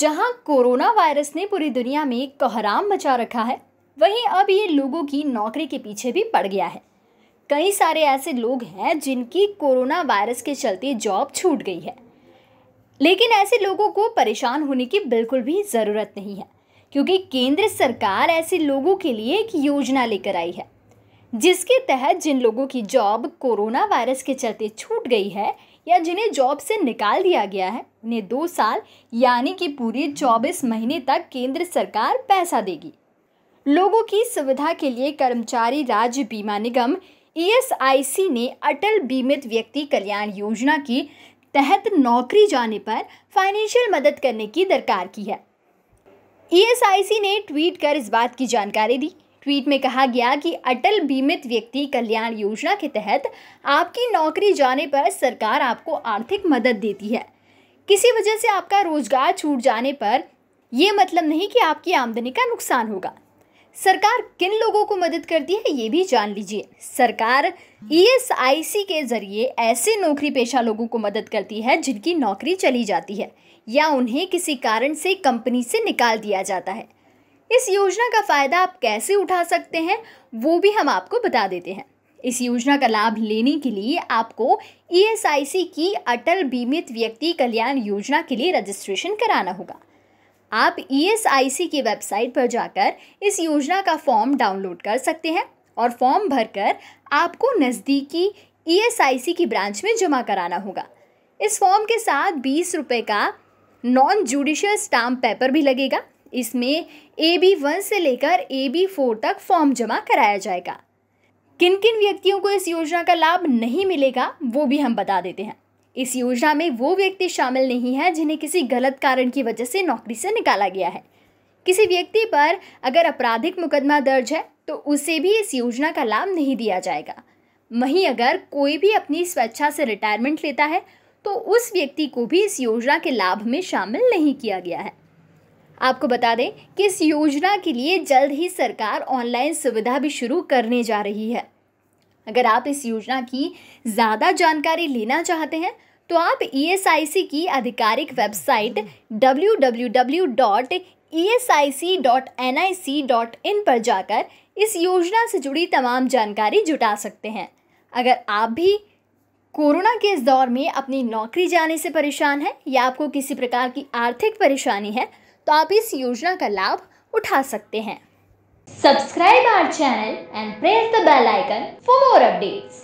जहां corona virus ने पूरी दुनिया में कोहराम मचा रखा है वहीं अब ये लोगों की नौकरी के पीछे भी पड़ गया है कई सारे ऐसे लोग हैं जिनकी कोरोना वायरस के चलते जॉब छूट गई है लेकिन ऐसे लोगों को परेशान होने की बिल्कुल भी ज़रूरत नहीं है क्योंकि केंद्र सरकार ऐसे लोगों के लिए एक योजना लेकर आई है जिसके तहत जिन लोगों की जॉब कोरोना वायरस के चलते छूट गई है या जिन्हें जॉब से निकाल दिया गया है उन्हें दो साल यानी कि पूरे चौबीस महीने तक केंद्र सरकार पैसा देगी लोगों की सुविधा के लिए कर्मचारी राज्य बीमा निगम ईएसआईसी e ने अटल बीमित व्यक्ति कल्याण योजना की तहत नौकरी जाने पर फाइनेंशियल मदद करने की दरकार की है ईएसआईसी e ने ट्वीट कर इस बात की जानकारी दी ट्वीट में कहा गया कि अटल बीमित व्यक्ति कल्याण योजना के तहत आपकी नौकरी जाने पर सरकार आपको आर्थिक मदद देती है किसी वजह से आपका रोजगार छूट जाने पर यह मतलब नहीं कि आपकी आमदनी का नुकसान होगा सरकार किन लोगों को मदद करती है ये भी जान लीजिए सरकार ई के जरिए ऐसे नौकरी पेशा लोगों को मदद करती है जिनकी नौकरी चली जाती है या उन्हें किसी कारण से कंपनी से निकाल दिया जाता है इस योजना का फ़ायदा आप कैसे उठा सकते हैं वो भी हम आपको बता देते हैं इस योजना का लाभ लेने के लिए आपको ई e की अटल बीमित व्यक्ति कल्याण योजना के लिए रजिस्ट्रेशन कराना होगा आप ई e की वेबसाइट पर जाकर इस योजना का फॉर्म डाउनलोड कर सकते हैं और फॉर्म भरकर आपको नज़दीकी ई e की ब्रांच में जमा कराना होगा इस फॉर्म के साथ बीस रुपये का नॉन जुडिशियल स्टाम्प पेपर भी लगेगा इसमें ए बी वन से लेकर ए बी फोर तक फॉर्म जमा कराया जाएगा किन किन व्यक्तियों को इस योजना का लाभ नहीं मिलेगा वो भी हम बता देते हैं इस योजना में वो व्यक्ति शामिल नहीं है जिन्हें किसी गलत कारण की वजह से नौकरी से निकाला गया है किसी व्यक्ति पर अगर आपराधिक मुकदमा दर्ज है तो उसे भी इस योजना का लाभ नहीं दिया जाएगा वहीं अगर कोई भी अपनी स्वेच्छा से रिटायरमेंट लेता है तो उस व्यक्ति को भी इस योजना के लाभ में शामिल नहीं किया गया है आपको बता दें कि इस योजना के लिए जल्द ही सरकार ऑनलाइन सुविधा भी शुरू करने जा रही है अगर आप इस योजना की ज़्यादा जानकारी लेना चाहते हैं तो आप ई e की आधिकारिक वेबसाइट डब्ल्यू e पर जाकर इस योजना से जुड़ी तमाम जानकारी जुटा सकते हैं अगर आप भी कोरोना के इस दौर में अपनी नौकरी जाने से परेशान है या आपको किसी प्रकार की आर्थिक परेशानी है तो आप इस योजना का लाभ उठा सकते हैं subscribe our channel and press the bell icon for more updates